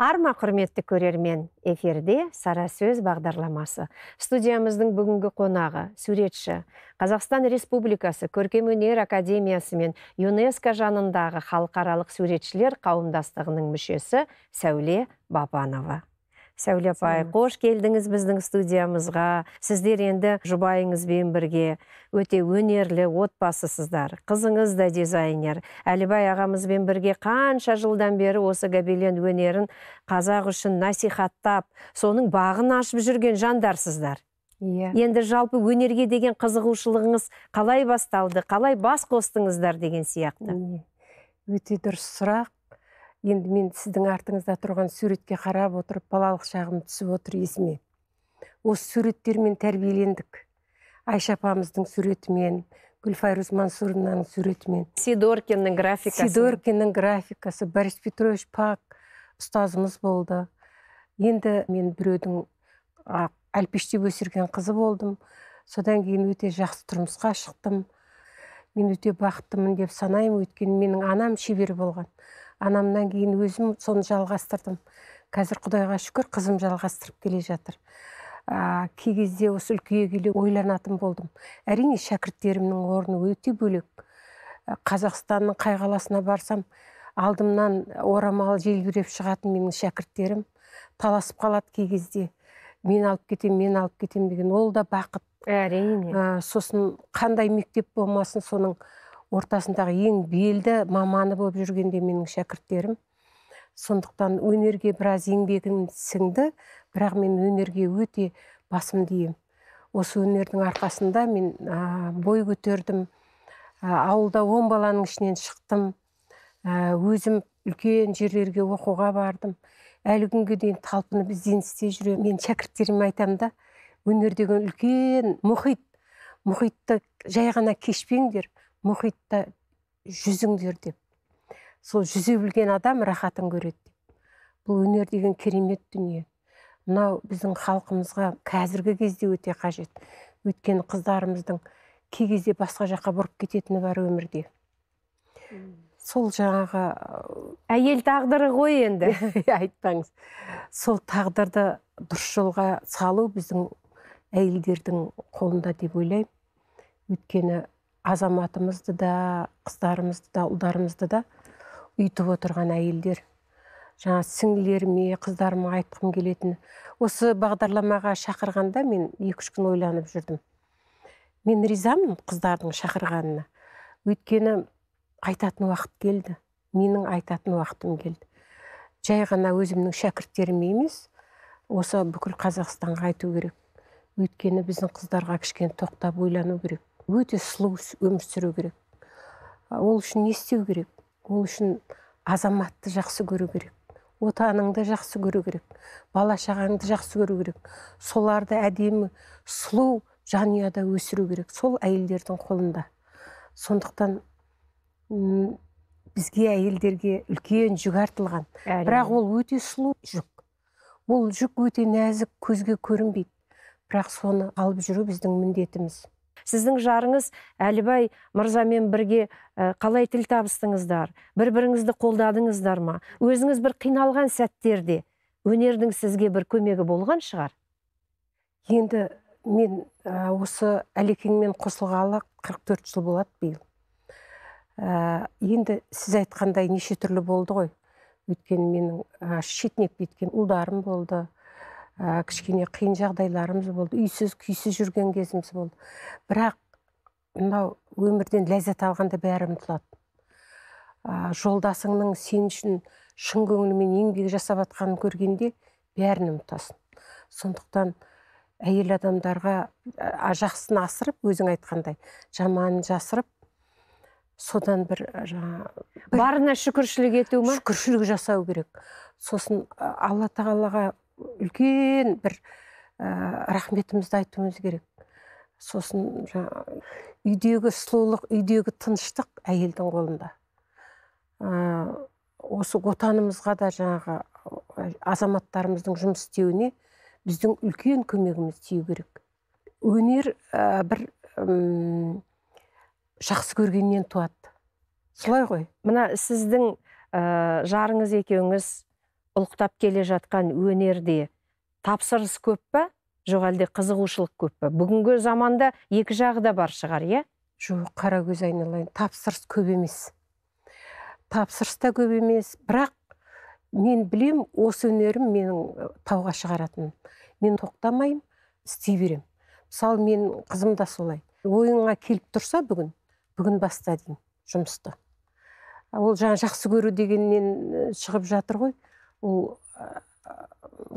арма құрметті көрермен эфирде сара сөз бағдарламасы студиямыздың бүгінгі қонағы суретші қазақстан республикасы көркемөнер академиясы мен юнеско жанындағы халықаралық суретшілер қауымдастығының мүшесі сәуле бапанова сәуле апай қош келдіңіз біздің студиямызға сіздер енді жұбайыңызбен бірге өте өнерлі отбасысыздар қызыңыз да дизайнер әлібай ағамызбен бірге қанша жылдан бері осы гобелен өнерін қазақ үшін насихаттап соның бағын ашып жүрген жандарсыздар иә енді жалпы өнерге деген қызығушылығыңыз қалай басталды қалай бас қостыңыздар деген сияқты өте дұрыс сұрақ енді мен сіздің артыңызда тұрған суретке қарап отырып балалық шағым түсіп отыр есіме осы суреттермен тәрбиелендік айша апамыздың суретімен гүлфайрус мансурованың суретімен сидоркиннің графикасы сидоркиннің графикасы борис петрович пак ұстазымыз болды енді мен біреудің әлпештеп өсірген қызы болдым содан кейін өте жақсы тұрмысқа шықтым мен өте бақыттымын деп санаймын өйткені менің анам шебер болған анамнан кейін өзім соны жалғастырдым қазір құдайға шүкір қызым жалғастырып келе жатыр ә, кей кезде осы үлкейе келе ойланатын болдым әрине шәкірттерімнің орны өте бөлек қазақстанның қай қаласына барсам алдымнан орамал желбіреп шығатын менің шәкірттерім таласып қалады кей кезде мен алып кетем, мен алып кетем деген ол да бақыт әрине ә, сосын қандай мектеп болмасын соның ортасындағы ең белді маманы болып жүргенде менің шәкірттерім сондықтан өнерге біраз еңбегім сіңді бірақ мен өнерге өте басым деймін осы өнердің арқасында мен ә, бой көтердім ауылда он баланың ішінен шықтым өзім үлкен жерлерге оқуға бардым әлі күнге дейін талпынып ізденісте жүремін мен шәкірттеріме айтамын да өнер деген үлкен мұхит мұхитты жай ғана кешпеңдер мұхитта жүзіңдер деп сол жүзе білген адам рахатын көреді бұл өнер деген керемет дүние мынау біздің халқымызға қазіргі кезде өте қажет өйткені қыздарымыздың кей кезде басқа жаққа бұрып кететіні бар өмірде сол жаңағы ә, әйел тағдыры ғой енді иә, айтпаңыз сол тағдырды дұрыс жолға салу біздің әйелдердің қолында деп ойлаймын өйткені азаматымызды да қыздарымызды да ұлдарымызды да ұйытып отырған әйелдер жаңа сіңлілеріме қыздарыма айтқым келетін осы бағдарламаға шақырғанда мен екі үш күн ойланып жүрдім мен ризамын қыздардың шақырғанына өйткені айтатын уақыт келді менің айтатын уақытым келді жай ғана өзімнің шәкірттеріме емес осы бүкіл қазақстанға айту керек өйткені біздің қыздарға кішкене тоқтап ойлану керек өте сұлу өмір сүру керек ол үшін не істеу керек ол үшін азаматты жақсы көру керек отаныңды жақсы көру керек бала шағаңды жақсы көру керек соларды әдемі сұлу жанұяда өсіру керек сол әйелдердің қолында сондықтан бізге әйелдерге үлкен жүк артылған бірақ ол өте сұлу жүк ол жүк өте нәзік көзге көрінбейді бірақ соны алып жүру біздің міндетіміз сіздің жарыңыз әлібай мырзамен бірге қалай тіл табыстыңыздар бір біріңізді қолдадыңыздар ма өзіңіз бір қиналған сәттерде өнердің сізге бір көмегі болған шығар енді мен ә, осы әлекеңмен қосылғалы 44 жыл болады биыл ә, енді сіз айтқандай неше түрлі болды ғой өйткені менің ә, шетінеп кеткен ұлдарым болды ә, кішкене қиын жағдайларымыз болды үйсіз күйсіз жүрген кезіміз болды бірақ мынау өмірден ләззат алғанда бәрі ұмытылады ә, жолдасыңның сен үшін шын көңілімен еңбек жасап жатқанын көргенде бәрін ұмытасың сондықтан әйел адамдарға ә, жақсыны асырып өзің айтқандай жаманын жасырып содан бір жаңағы барына шүкіршілік ету ма шүкіршілік жасау керек сосын алла тағалаға үлкен бір ә, рахметімізді айтуымыз керек сосын жаңағы үйдегі сұлулық үйдегі тыныштық әйелдің қолында ыыы э, осы отанымызға да жаңағы э, азаматтарымыздың жұмыс істеуіне біздің үлкен көмегіміз тию керек өнер ә, бір ә, жақсы көргеннен туады солай ғой мына сіздің ә, жарыңыз екеуіңіз ұлықтап келе жатқан өнерде тапсырыс көп па жоқ әлде қызығушылық көп па бүгінгі заманда екі жағы да бар шығар иә жоқ қаракөз айналайын тапсырыс көп емес тапсырыс та көп емес бірақ мен білем осы өнерім менің тауға шығаратын. мен тоқтамаймын істей беремін мысалы менің қызым да солай ойыңа келіп тұрса бүгін бүгін баста деймін жұмысты ол жаңа жақсы көру дегеннен шығып жатыр ғой ол э, э,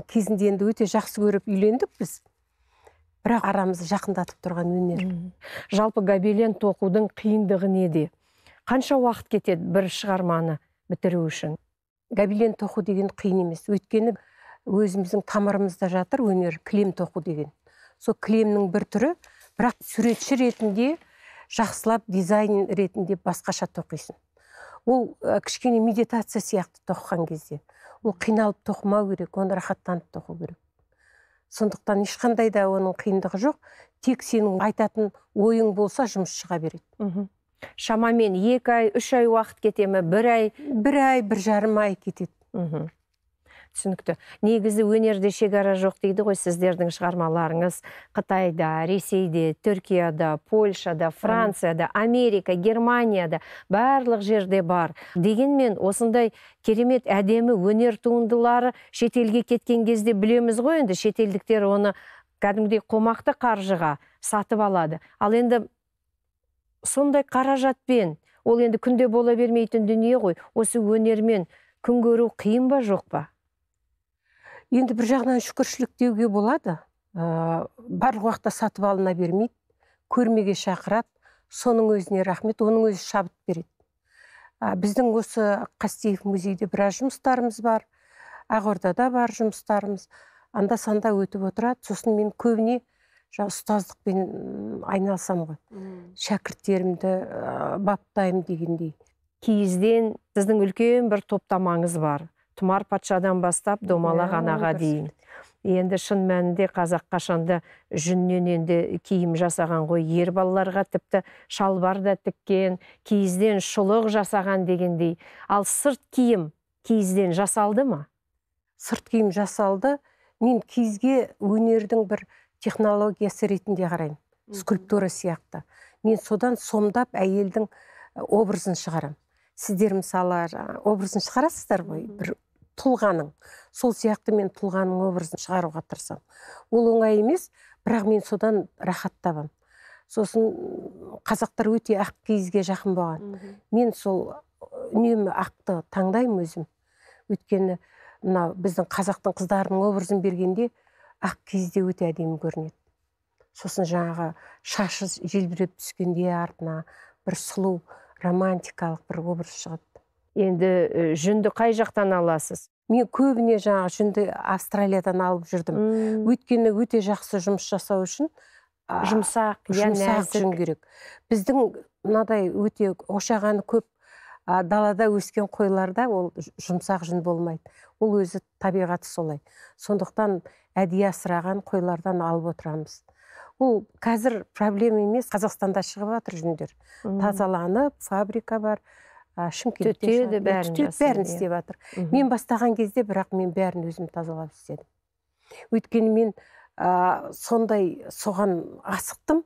кезінде енді өте жақсы көріп үйлендік біз бірақ арамызды жақындатып тұрған өнер жалпы Габелен тоқудың қиындығы неде қанша уақыт кетеді бір шығарманы бітіру үшін Габелен тоқу деген қиын емес өйткені өзіміздің тамырымызда жатыр өнер кілем тоқу деген сол кілемнің бір түрі бірақ суретші ретінде жақсылап дизайн ретінде басқаша тоқисың ол ә, кішкене медитация сияқты тоқыған кезде ол қиналып тоқымау керек оны рахаттанып тоқу керек сондықтан ешқандай да оның қиындығы жоқ тек сенің айтатын ойың болса жұмыс шыға береді мхм шамамен екі ай үш ай уақыт кете ме бір ай бір ай бір жарым ай кетеді мхм түсінікті негізі өнерде шекара жоқ дейді ғой сіздердің шығармаларыңыз қытайда ресейде түркияда польшада францияда америка германияда барлық жерде бар дегенмен осындай керемет әдемі өнер туындылары шетелге кеткен кезде білеміз ғой енді шетелдіктер оны кәдімгідей қомақты қаржыға сатып алады ал енді сондай қаражатпен ол енді күнде бола бермейтін дүние ғой осы өнермен күн көру қиын ба жоқ па енді бір жағынан шүкіршілік деуге болады ыыы барлық уақытта сатып алына бермейді көрмеге шақырады соның өзіне рахмет оның өзі шабыт береді біздің осы қастеев музейде біраз жұмыстарымыз бар ақордада бар жұмыстарымыз анда санда өтіп отырады сосын мен көбіне жаңағы ұстаздықпен айналысамын ғой шәкірттерімді ыыы баптаймын дегендей киізден сіздің үлкен бір топтамаңыз бар тұмар патшадан бастап домалақ анаға дейін енді шын мәнінде қазақ қашанда жүннен енді киім жасаған ғой ер балаларға тіпті шалбар да тіккен киізден шұлық жасаған дегендей ал сырт киім киізден жасалды ма сырт киім жасалды мен киізге өнердің бір технологиясы ретінде қараймын скульптура сияқты мен содан сомдап әйелдің э, образын шығарамын сіздер мысалы образын шығарасыздар ғой бір тұлғаның сол сияқты мен тұлғаның образын шығаруға тырысамын ол оңай емес бірақ мен содан рахат табамын сосын қазақтар өте ақ киізге жақын болған мен сол үнемі ақты таңдаймын өзім өйткені мына біздің қазақтың қыздарының образын бергенде ақ киізде өте әдемі көрінеді сосын жаңағы шашы желбіреп түскенде артына бір сұлу романтикалық бір образ шығады енді жүнді қай жақтан аласыз мен көбіне жаңағы жүнді австралиядан алып жүрдім hmm. өйткені өте жақсы жұмыс жасау үшін жұмсақ иә, жұмсақ жүн керек біздің мынадай өте ошағаны көп далада өскен қойларда ол жұмсақ жүн болмайды ол өзі табиғаты солай сондықтан әдейі асыраған қойлардан алып отырамыз ол қазір проблема емес қазақстанда шығып жатыр жүндер тазаланып фабрика бар шымкентте бәрін бәрін иә. істеп жатыр мен бастаған кезде бірақ мен бәрін өзім тазалап істедім өйткені мен ә, сондай соған асықтым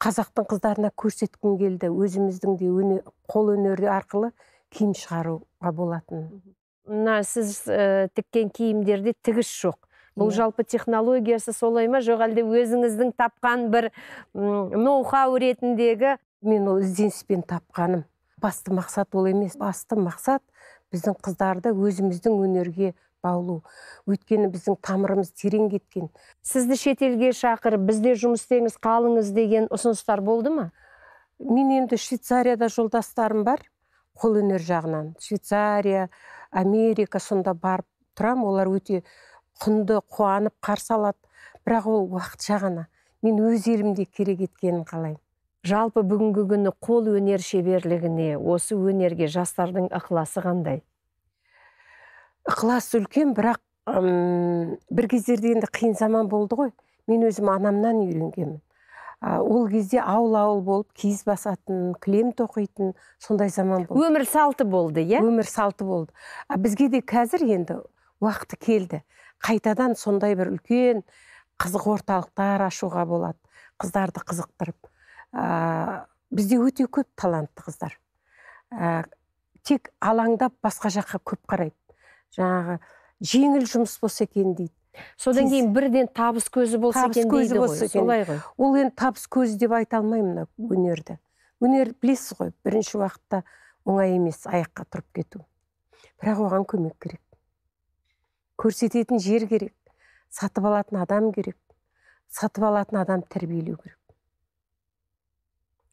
қазақтың қыздарына көрсеткім келді өзіміздің де өне, қол өнері арқылы киім шығаруға болатын мына сіз ә, тіккен киімдерде тігіс жоқ бұл иә. жалпы технологиясы солай ма жоқ әлде өзіңіздің тапқан бір ноу хау ретіндегі мен ол ізденіспен тапқаным басты мақсат ол емес басты мақсат біздің қыздарды өзіміздің өнерге баулу өйткені біздің тамырымыз терең кеткен сізді шетелге шақырып бізде жұмыс істеңіз қалыңыз деген ұсыныстар болды ма мен енді швейцарияда жолдастарым бар қолөнер жағынан швейцария америка сонда барып тұрам, олар өте құнды қуанып қарсы алады бірақ ол уақытша ғана мен өз елімде керек еткенін қалаймын жалпы бүгінгі күні қол өнер шеберлігіне осы өнерге жастардың ықыласы қандай ықылас үлкен бірақ ұм, бір кездерде енді қиын заман болды ғой мен өзім анамнан үйренгенмін ол кезде ауыл ауыл болып киіз басатын кілем тоқитын сондай заман болды өмір салты болды иә өмір салты болды а бізге де қазір енді уақыты келді қайтадан сондай бір үлкен қызық орталықтар ашуға болады қыздарды қызықтырып ә, бізде өте көп талантты қыздар тек алаңдап басқа жаққа көп қарайды жаңағы жеңіл жұмыс болса екен дейді содан кейін бірден табыс көзі болса табыс екен дейді ғой солай ғой ол енді табыс көзі деп айта алмаймын мына өнерді өнер білесіз ғой бірінші уақытта оңай емес аяққа тұрып кету бірақ оған көмек керек көрсететін жер керек сатып алатын адам керек сатып алатын адам тәрбиелеу керек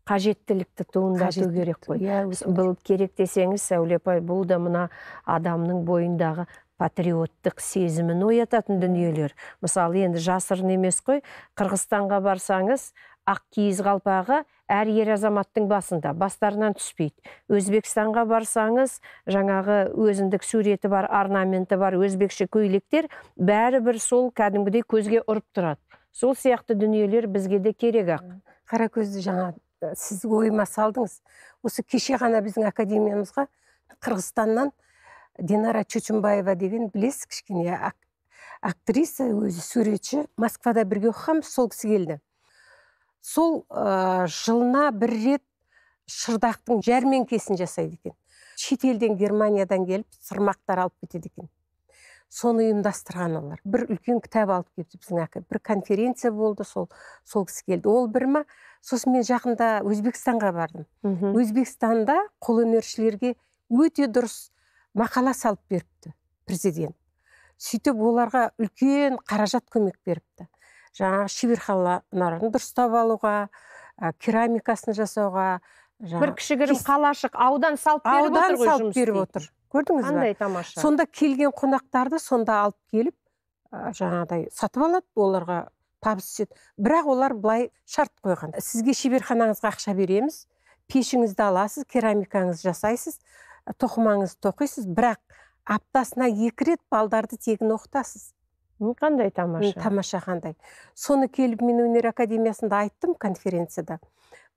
қажеттілікті туындату керек қой иә, бұл керек десеңіз сәуле апай бұл да мына адамның бойындағы патриоттық сезімін оятатын дүниелер мысалы енді жасырын емес қой қырғызстанға барсаңыз ақ киіз қалпағы әр ер азаматтың басында бастарынан түспейді өзбекстанға барсаңыз жаңағы өзіндік суреті бар орнаменті бар өзбекше көйлектер бәрі бір сол кәдімгідей көзге ұрып тұрады сол сияқты дүниелер бізге де керек ақ қара көзді жаңа Э, сіз ойыма салдыңыз осы кеше ғана біздің академиямызға қырғызстаннан динара чочумбаева деген білесіз кішкене актриса өзі суретші москвада бірге оқығанбыз сол кісі келді сол ә, жылына бір рет шырдақтың жәрмеңкесін жасайды екен шетелден германиядан келіп сырмақтар алып кетеді екен соны ұйымдастырған олар бір үлкен кітап алып келді біздің бір конференция болды сол сол кісі келді ол бір ма сосын мен жақында өзбекстанға бардым мхм өзбекстанда қолөнершілерге өте дұрыс мақала салып беріпті президент сөйтіп оларға үлкен қаражат көмек беріпті жаңағы шеберханаларын дұрыстап алуға керамикасын жасауға жаңа, бір кішігірім қалашық аудан салып беріп аудан отыр ғой салып беріп отыр көрдіңіз бе қандай тамаша сонда келген қонақтарды сонда алып келіп ә, жаңағыдай сатып алады оларға табыс түседі бірақ олар былай шарт қойған сізге шеберханаңызға ақша береміз пешіңізді аласыз керамикаңызды жасайсыз тоқымаңызды тоқисыз бірақ аптасына екі рет балдарды тегін оқытасыз қандай тамаша тамаша қандай соны келіп мен өнер академиясында айттым конференцияда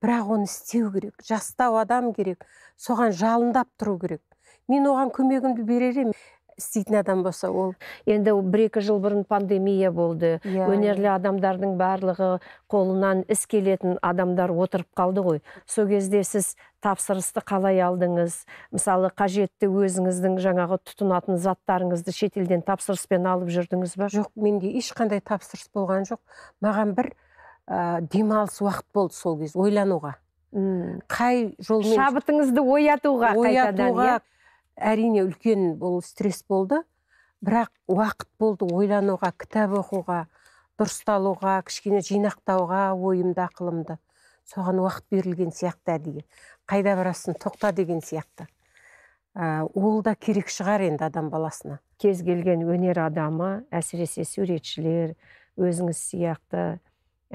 бірақ оны істеу керек жастау адам керек соған жалындап тұру керек мен оған көмегімді берер едім істейтін адам болса ол енді бір екі жыл бұрын пандемия болды yeah. Иә. өнерлі адамдардың барлығы қолынан іс келетін адамдар отырып қалды ғой сол кезде сіз тапсырысты қалай алдыңыз мысалы қажетті өзіңіздің жаңағы тұтынатын заттарыңызды шетелден тапсырыспен алып жүрдіңіз ба жоқ менде ешқандай тапсырыс болған жоқ маған бір ә, демалыс уақыт болды сол кез ойлануға қай жолмен шабытыңызды оятуға оятуға иә? әрине үлкен бұл стресс болды бірақ уақыт болды ойлануға кітап оқуға дұрысталуға кішкене жинақтауға ойымды ақылымды соған уақыт берілген сияқты әдейі қайда барасың тоқта деген сияқты ә, ол да керек шығар енді адам баласына кез келген өнер адамы әсіресе суретшілер өзіңіз сияқты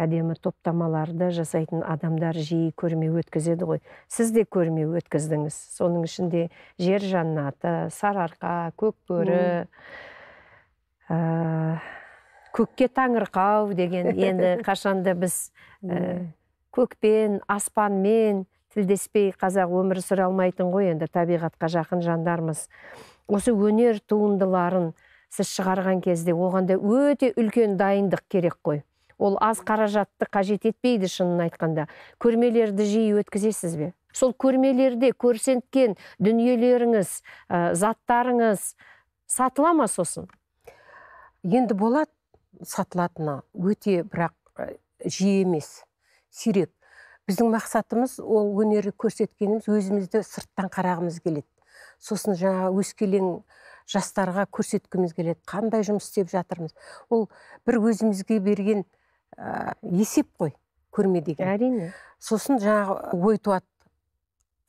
әдемі топтамаларды жасайтын адамдар жиі көрме өткізеді ғой сіз де көрме өткіздіңіз соның ішінде жер жаннаты сарыарқа көкбөрі ә, көкке таңырқау деген енді қашанда біз ә, көкпен аспанмен тілдеспей қазақ өмір сүре алмайтын ғой енді табиғатқа жақын жандармыз осы өнер туындыларын сіз шығарған кезде оғанда да өте үлкен дайындық керек қой ол аз қаражатты қажет етпейді шынын айтқанда көрмелерді жиі өткізесіз бе сол көрмелерде көрсеткен дүниелеріңіз ә, заттарыңыз сатыла ма сосын енді болады сатылатыны өте бірақ жиі емес сирек біздің мақсатымыз ол өнер көрсеткеніміз өзімізді сырттан қарағымыз келеді сосын жаңа өскелең жастарға көрсеткіміз келеді қандай жұмыс істеп жатырмыз ол бір өзімізге берген ә, есеп қой көрме деген әрине сосын жаңағы ой туады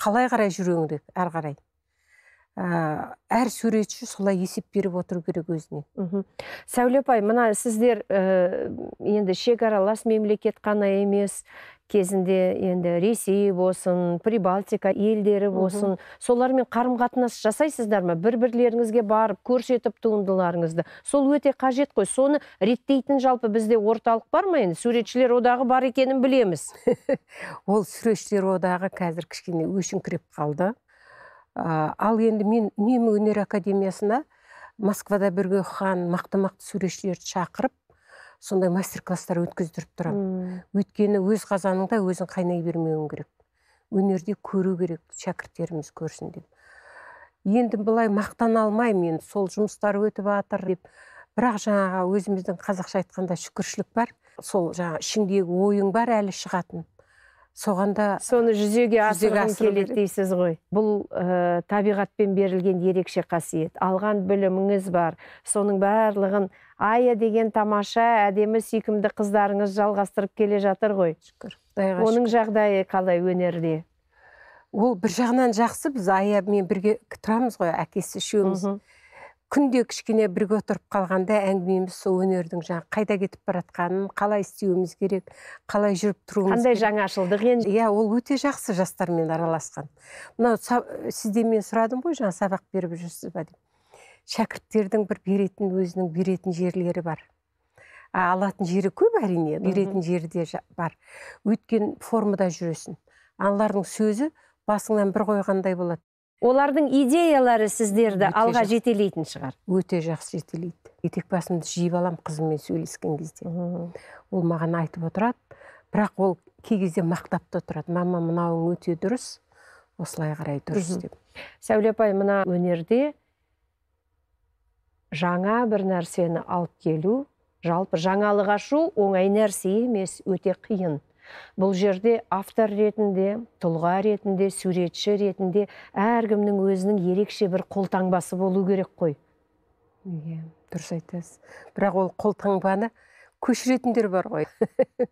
қалай қарай керек әр қарай ыыы э, әр суретші солай есеп беріп отыру керек өзіне мхм сәуле апай мына сіздер ә, енді шекаралас мемлекет қана емес кезінде енді ресей болсын прибалтика елдері болсын солармен қарым қатынас жасайсыздар ма бір бірлеріңізге барып көрсетіп туындыларыңызды сол өте қажет қой соны реттейтін жалпы бізде орталық бар ма енді суретшілер одағы бар екенін білеміз ол суретшілер одағы қазір кішкене өшіңкіреп қалды ал енді мен үнемі өнер академиясына москвада бірге оқыған мақты мақты суретшілерді шақырып сондай мастер класстар өткіздіріп тұрамын өйткені өз қазаныңда өзің қайнай бермеуің керек өнерде көру керек шәкірттеріміз көрсін деп енді былай мақтана алмай мен сол жұмыстар өтіп жатыр деп бірақ жаңағы өзіміздің қазақша айтқанда шүкіршілік бар сол жаңағы ішіңдегі ойың бар әлі шығатын соған да соны жүзеге асырғым дейсіз ғой бұл ә, табиғатпен берілген ерекше қасиет алған біліміңіз бар соның барлығын ая деген тамаша әдемі сүйкімді қыздарыңыз жалғастырып келе жатыр ғой шүкір оның жағдайы қалай өнерде ол бір жағынан жақсы біз аямен бірге тұрамыз ғой әкесі үшеуміз күнде кішкене бірге отырып қалғанда әңгімеміз сол өнердің жаңағы қайда кетіп бара жатқанын қалай істеуіміз керек қалай жүріп тұруымыз қандай жаңашылдық енді иә ол өте жақсы жастармен араласқан мынау сізден мен сұрадым ғой жаңа сабақ беріп жүрсіз ба деп шәкірттердің бір беретін өзінің беретін жерлері бар а, алатын жері көп әрине беретін жері де бар өткен формада жүресің аналардың сөзі басыңнан бір қойғандай болады олардың идеялары сіздерді алға жетелейтін шығар өте жақсы жетелейді етек басымды жиып аламын қызыммен сөйлескен кезде Үм. ол маған айтып отырады бірақ ол кей кезде мақтап та тұрады мама мынауың өте дұрыс осылай қарай дұрыс деп сәуле апай мына өнерде жаңа бір нәрсені алып келу жалпы жаңалық ашу оңай нәрсе емес өте қиын бұл жерде автор ретінде тұлға ретінде суретші ретінде әркімнің өзінің ерекше бір қолтаңбасы болу керек қой иә дұрыс айтасыз бірақ ол қолтаңбаны көшіретіндер бар ғой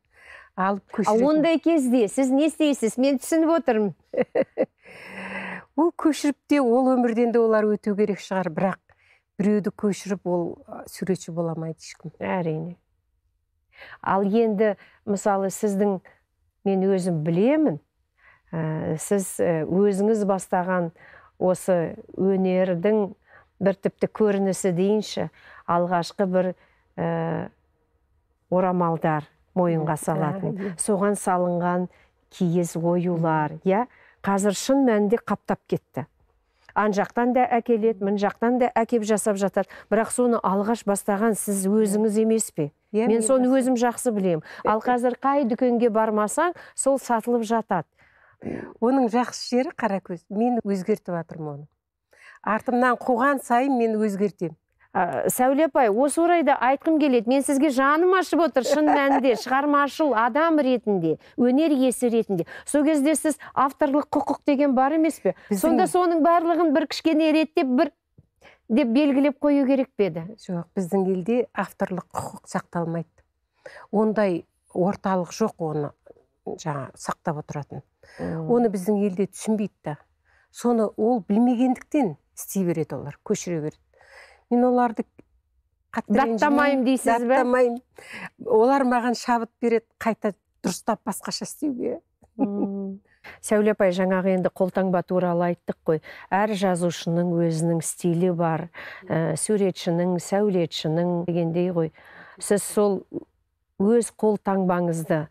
алып көшіретін ондай кезде сіз не істейсіз мен түсініп отырмын ол көшіріп те ол өмірден де олар өту керек шығар бірақ біреуді көшіріп ол суретші бола алмайды әрине ал енді мысалы сіздің мен өзім білемін ә, сіз э, өзіңіз бастаған осы өнердің бір тіпті көрінісі дейінші алғашқы бір ә, орамалдар мойынға салатын соған салынған киіз оюлар иә қазір шын мәнінде қаптап кетті ан жақтан да әкеледі мін жақтан да әкеп жасап жатады бірақ соны алғаш бастаған сіз өзіңіз емес пе мен соны өзім жақсы білемін ал қазір қай дүкенге бармасаң сол сатылып жатады оның жақсы жері қаракөз мен өзгертіп жатырмын оны артымнан қуған сайын мен өзгертемін ә, сәуле апай осы орайда айтқым келеді мен сізге жаным ашып отыр шын мәнінде шығармашыл адам ретінде өнер иесі ретінде сол кезде сіз авторлық құқық деген бар емес пе сонда соның барлығын бір кішкене реттеп бір деп белгілеп қою керек пе еді жоқ біздің елде авторлық құқық сақталмайды ондай орталық жоқ оны жаңа сақтап отыратын оны біздің елде түсінбейді да соны ол білмегендіктен істей береді олар көшіре береді мен оларды даттамаймын дейсіз бе даттамаймын олар маған шабыт береді қайта дұрыстап басқаша істеуге сәуле апай жаңағы енді қолтаңба туралы айттық қой әр жазушының өзінің стилі бар ә, суретшінің сәулетшінің дегендей ғой сіз сол өз қолтаңбаңызды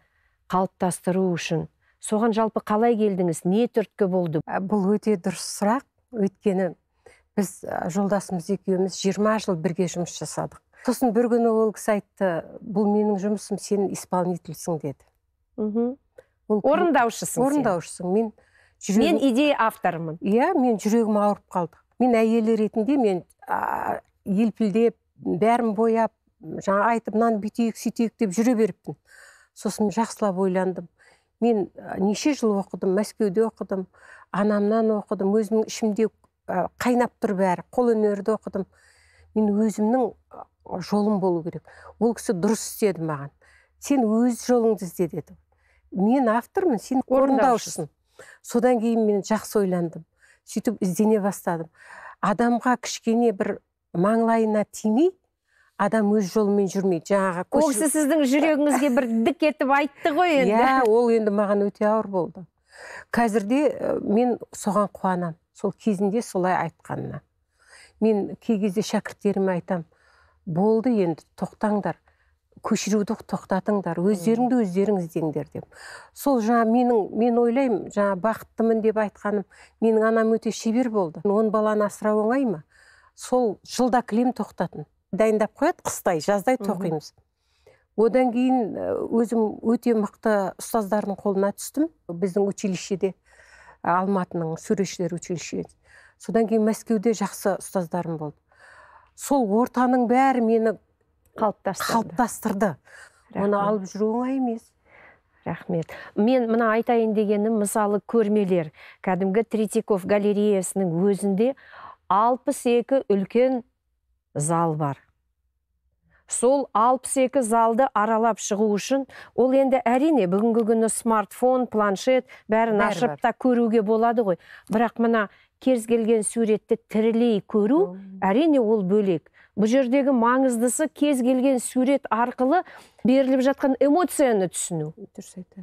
қалыптастыру үшін соған жалпы қалай келдіңіз не түрткі болды бұл өте дұрыс сұрақ өйткені біз жолдасымыз екеуміз 20 жыл бірге жұмыс жасадық сосын бір күні ол кісі айтты бұл менің жұмысым сен исполнительсің деді мхм ол орындаушысың орындаушысың мен жүрегім... мен идея авторымын иә мен жүрегім ауырып қалды мен әйелі ретінде мен ә, елпілдеп бәрін бояп жаңа айтып мынаны бүйтейік сөйтейік деп жүре беріппін сосын жақсылап ойландым мен неше жыл оқыдым мәскеуде оқыдым анамнан оқыдым өзімнің ішімде Ә, қайнап тұр бәрі қолөнерді оқыдым мен өзімнің жолым болу керек ол кісі дұрыс істеді маған сен өз жолыңды ізде деді мен автормын сен орындаушысың содан кейін мен жақсы ойландым сөйтіп іздене бастадым адамға кішкене бір маңлайына тимей адам өз жолымен жүрмейді жаңағы ол кісі сіздің жүрегіңізге бір дік етіп айтты ғой енді иә ол енді маған өте ауыр болды қазірде мен соған қуанамын сол кезінде солай айтқанына мен кей кезде шәкірттеріме айтам, болды енді тоқтаңдар көшіруді тоқтатыңдар өздеріңді өздерің іздеңдер деп сол жаңа менің мен ойлаймын жаңа бақыттымын деп айтқаным менің анам өте шебер болды он баланы асырау оңай ма сол жылда кілем тоқтатын дайындап қояды қыстай жаздай тоқимыз одан кейін өзім өте мықты ұстаздардың қолына түстім біздің училищеде алматының суретшілер училищесі содан кейін мәскеуде жақсы ұстаздарым болды сол ортаның бәрі мені қалыптастырды қалыптастырды оны алып жүру оңай емес рахмет мен мына айтайын дегенім мысалы көрмелер кәдімгі третьяков галереясының өзінде 62 үлкен зал бар сол екі залды аралап шығу үшін ол енді әрине бүгінгі күні смартфон планшет бәрін ашып та көруге болады ғой бірақ мына кез келген суретті тірілей көру әрине ол бөлек бұл жердегі маңыздысы кез келген сурет арқылы беріліп жатқан эмоцияны түсіну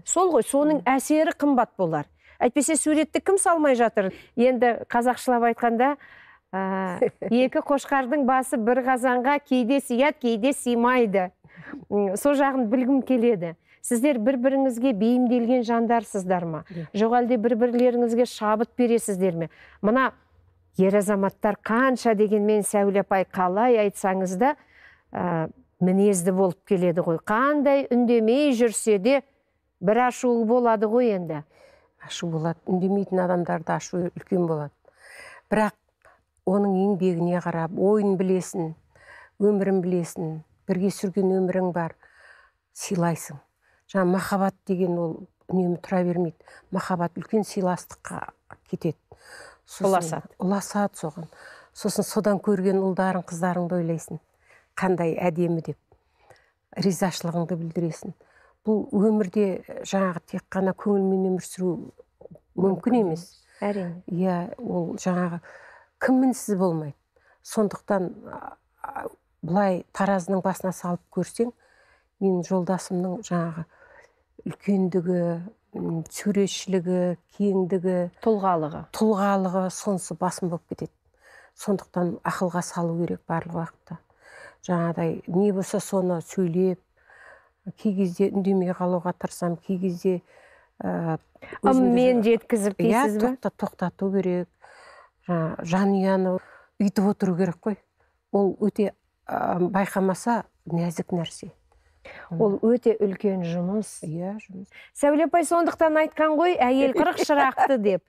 сол ғой соның әсері қымбат болар әйтпесе суретті кім салмай жатыр енді қазақшылап айтқанда екі қошқардың басы бір қазанға кейде сияды кейде сыймайды сол жағын білгім келеді сіздер бір біріңізге бейімделген жандарсыздар ма иә. жоқ әлде бір бірлеріңізге шабыт бересіздер ме мына ер азаматтар қанша дегенмен сәуле апай қалай айтсаңыз да ә, мінезді болып келеді ғой қандай үндемей жүрсе де бір ашуы болады ғой енді ашу болады үндемейтін адамдарда ашу үлкен болады бірақ оның еңбегіне қарап ойын білесін, өмірін білесің бірге сүрген өмірің бар сыйлайсың жаңа махаббат деген ол үнемі тұра бермейді махаббат үлкен сыйластыққа кетеді сосын, ұласады ұласады соған сосын содан көрген ұлдарың қыздарыңды ойлайсың қандай әдемі деп ризашылығыңды білдіресің бұл өмірде жаңағы тек қана көңілмен өмір сүру мүмкін емес әрине иә ол жаңағы кім мінсіз болмайды сондықтан былай таразының басына салып көрсең менің жолдасымның жаңағы үлкендігі суретшілігі кеңдігі тұлғалығы тұлғалығы сонысы басым болып кетеді сондықтан ақылға салу керек барлық уақытта жаңағыдай не болса соны сөйлеп кей кезде үндемей қалуға тырысамын кей кезде ыыы ыммен жеткізіп иә, тоқтату керек жанұяны үйтіп отыру керек қой ол өте ә, байқамаса нәзік нәрсе ол өте үлкен жұмыс иә жұмыс сәуле апай сондықтан айтқан ғой әйел қырық шырақты деп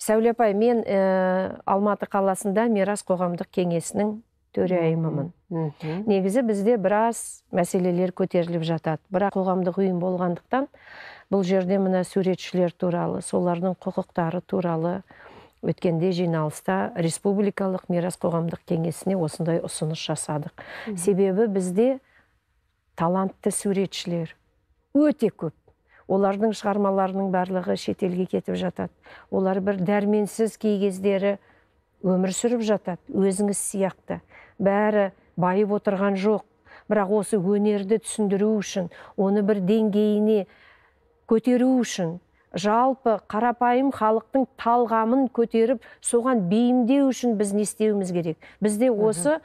сәуле апай мен ә, алматы қаласында мирас қоғамдық кеңесінің төрайымымын негізі бізде біраз мәселелер көтеріліп жатады бірақ қоғамдық ұйым болғандықтан бұл жерде мына суретшілер туралы солардың құқықтары туралы өткенде жиналыста республикалық мирас қоғамдық кеңесіне осындай ұсыныс жасадық себебі бізде талантты суретшілер өте көп олардың шығармаларының барлығы шетелге кетіп жатады олар бір дәрменсіз кей кездері өмір сүріп жатады өзіңіз сияқты бәрі байып отырған жоқ бірақ осы өнерді түсіндіру үшін оны бір деңгейіне көтеру үшін жалпы қарапайым халықтың талғамын көтеріп соған бейімдеу үшін біз не істеуіміз керек бізде осы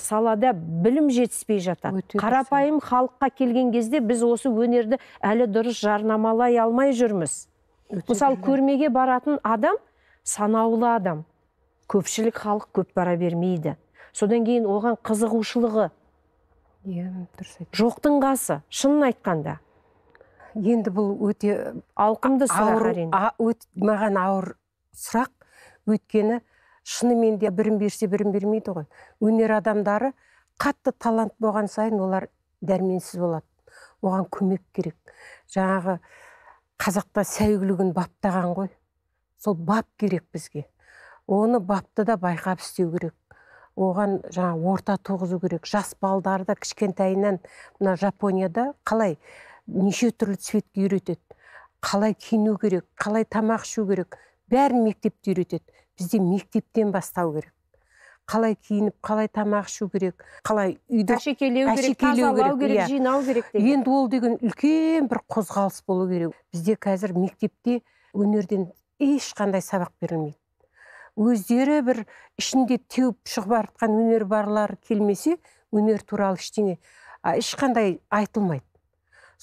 салада білім жетіспей жатады қарапайым халыққа келген кезде біз осы өнерді әлі дұрыс жарнамалай алмай жүрміз мысалы көрмеге баратын адам санаулы адам көпшілік халық көп бара бермейді содан кейін оған қызығушылығы иә дұрыс жоқтың қасы шынын айтқанда енді бұл өте ауқымды маған ауыр сұрақ өйткені шынымен де бірін берсе бірін бермейді ғой өнер адамдары қатты талант болған сайын олар дәрменсіз болады оған көмек керек жаңағы қазақта сәйгүлігін баптаған ғой сол бап керек бізге оны бапты да байқап істеу керек оған жаңа орта туғызу керек жас балдарды кішкентайынан мына жапонияда қалай неше түрлі цветке үйретеді қалай киіну керек қалай тамақ ішу керек бәрін мектепте үйретеді бізде мектептен бастау керек қалай киініп қалай тамақ ішу керек қалай үйді әшекелеу керек тазалау керек yeah. Иә. жинау керек деген енді ол деген үлкен бір қозғалыс болу керек бізде қазір мектепте өнерден ешқандай сабақ берілмейді өздері бір ішінде теуіп шығып жатқан өнер барлар келмесе өнер туралы ештеңе ешқандай айтылмайды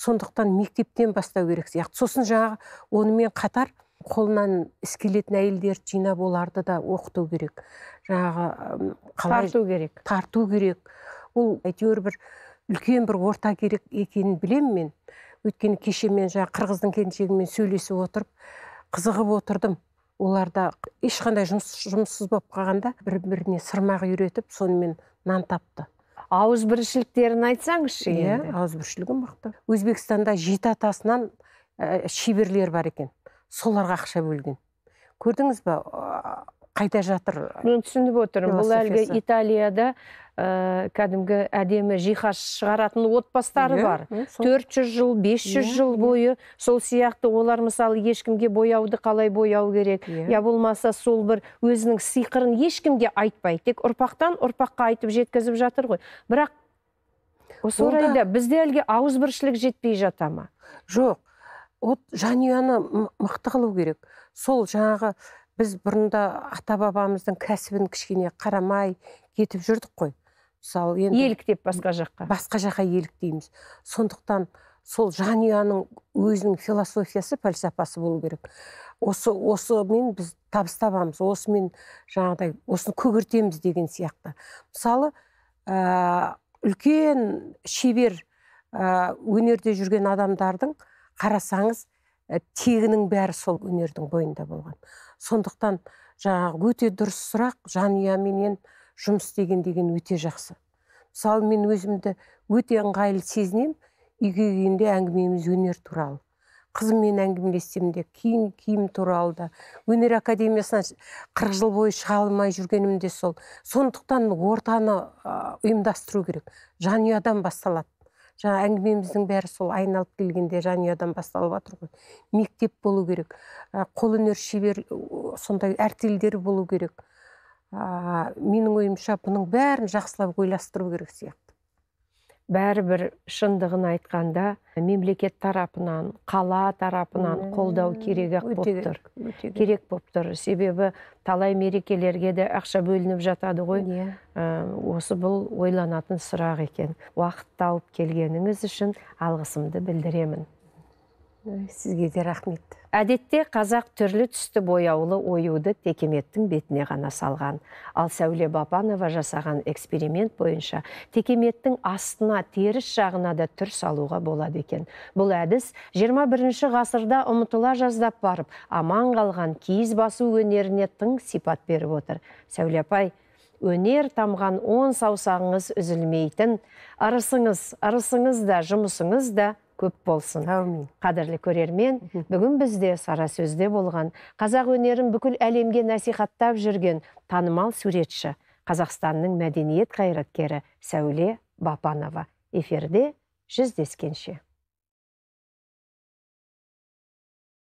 сондықтан мектептен бастау керек сияқты сосын жаңағы онымен қатар қолынан іс келетін әйелдерді жинап оларды да оқыту керек жаңағы қалай тарту керек тарту керек ол әйтеуір бір үлкен бір орта керек екенін білемін мен өйткені кеше мен жаңағы қырғыздың келіншегімен сөйлесіп отырып қызығып отырдым оларда ешқандай жұмыс, жұмыссыз болып қалғанда бір біріне сырмақ үйретіп сонымен нан тапты ауызбіршіліктерін айтсаңызшы иә ауызбіршілігі мықты өзбекстанда жеті атасынан ә, шеберлер бар екен соларға ақша бөлген көрдіңіз ба қайта жатыр мен түсініп отырмын бұл әлгі италияда ә, кәдімгі әдемі жиһаз шығаратын отбастары иә, бар иә, төрт жүз жыл бес жүз иә, жыл бойы сол сияқты олар мысалы ешкімге бояуды қалай бояу керек я болмаса сол бір өзінің сиқырын ешкімге айтпай тек ұрпақтан ұрпаққа айтып жеткізіп жатыр ғой бірақ осы орайда бізде әлгі ауызбіршілік жетпей жата ма жоқ вот жанұяны мықты қылу керек сол жаңағы біз бұрында ата бабамыздың кәсібін кішкене қарамай кетіп жүрдік қой мысалы енді еліктеп басқа жаққа басқа жаққа еліктейміз сондықтан сол жанұяның өзінің философиясы пәлсапасы болу керек осы осымен біз табыс табамыз осымен жаңағыдай осыны көгертеміз деген сияқты мысалы ә, үлкен шебер ә, өнерде жүрген адамдардың қарасаңыз Э, тегінің бәрі сол өнердің бойында болған сондықтан жаңағы өте дұрыс сұрақ жанұяменен иә, жұмыс істеген деген өте жақсы мысалы мен өзімді өте ыңғайлы сезінемін үйге келгенде әңгімеміз өнер туралы қызыммен әңгімелессем де киім киім туралы да өнер академиясына қырық жыл бойы шыға алмай жүргенім де сол сондықтан ортаны ұйымдастыру керек жанұядан иә» басталады жаңа әңгімеміздің бәрі сол айналып келгенде жанұядан басталып жатыр ғой мектеп болу керек қолөнер шебер сондай әртелдер болу керек ә, менің ойымша бұның бәрін жақсылап ойластыру керек сияқты бәрібір шындығын айтқанда мемлекет тарапынан қала тарапынан қолдау керек ақ болып тұр керек болып тұр себебі талай мерекелерге де ақша бөлініп жатады ғой иә ә, осы бұл ойланатын сұрақ екен уақыт тауып келгеніңіз үшін алғысымды білдіремін сізге де рахмет әдетте қазақ түрлі түсті бояулы оюды текеметтің бетіне ғана салған ал сәуле бапанова жасаған эксперимент бойынша текеметтің астына теріс жағына да түр салуға болады екен бұл әдіс 21 ғасырда ұмытыла жаздап барып аман қалған киіз басу өнеріне тың сипат беріп отыр сәуле апай өнер тамған он саусағыңыз үзілмейтін ырысыңыз ырысыңыз да жұмысыңыз да көп болсын әумин қадірлі көрермен бүгін бізде сара сөзде болған қазақ өнерін бүкіл әлемге насихаттап жүрген танымал суретші қазақстанның мәдениет қайраткері сәуле бапанова эфирде жүздескенше